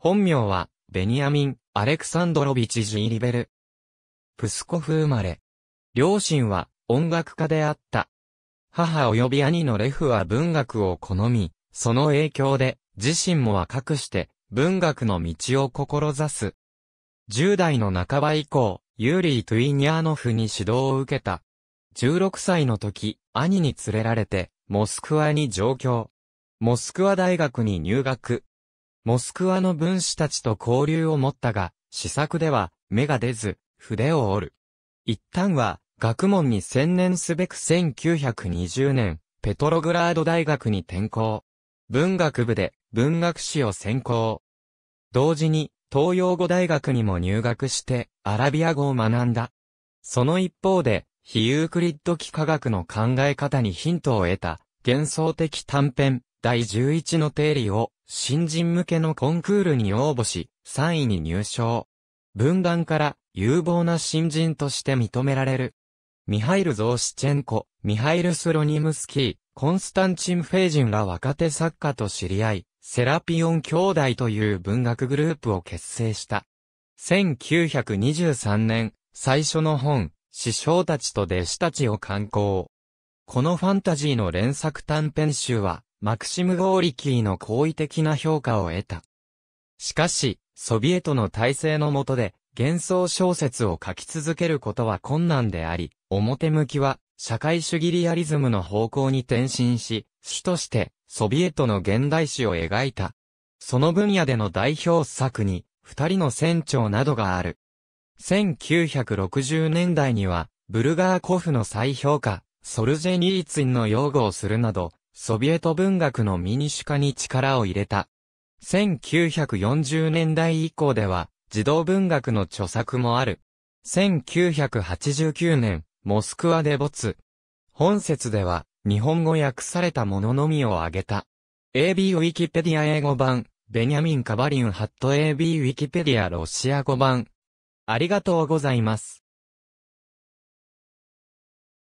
本名は、ベニヤミン・アレクサンドロビチ・ジーリベル。プスコフ生まれ。両親は音楽家であった。母及び兄のレフは文学を好み、その影響で自身も若くして文学の道を志す。10代の半ば以降、ユーリー・トゥイニャーノフに指導を受けた。16歳の時、兄に連れられて、モスクワに上京。モスクワ大学に入学、モスクワの文士たちと交流を持ったが、試作では芽が出ず、筆を折る。一旦は、学問に専念すべく1920年、ペトログラード大学に転校。文学部で文学史を専攻。同時に、東洋語大学にも入学して、アラビア語を学んだ。その一方で、非ユークリッド幾何学の考え方にヒントを得た、幻想的短編、第11の定理を新人向けのコンクールに応募し、3位に入賞。文壇から有望な新人として認められる。ミハイル・ゾーシチェンコ、ミハイル・スロニムスキー、コンスタンチン・フェイジンら若手作家と知り合い、セラピオン兄弟という文学グループを結成した。1923年、最初の本、師匠たちと弟子たちを刊行。このファンタジーの連作短編集は、マクシム・ゴーリキーの好意的な評価を得た。しかし、ソビエトの体制の下で、幻想小説を書き続けることは困難であり、表向きは、社会主義リアリズムの方向に転身し、主として、ソビエトの現代史を描いた。その分野での代表作に、二人の船長などがある。1960年代には、ブルガーコフの再評価、ソルジェニーツィンの擁護をするなど、ソビエト文学のミニシュ化に力を入れた。1940年代以降では、児童文学の著作もある。1989年、モスクワで没。本説では、日本語訳されたもののみを挙げた。AB ウィキペディア英語版、ベニャミン・カバリン・ハット AB ウィキペディアロシア語版。ありがとうございます。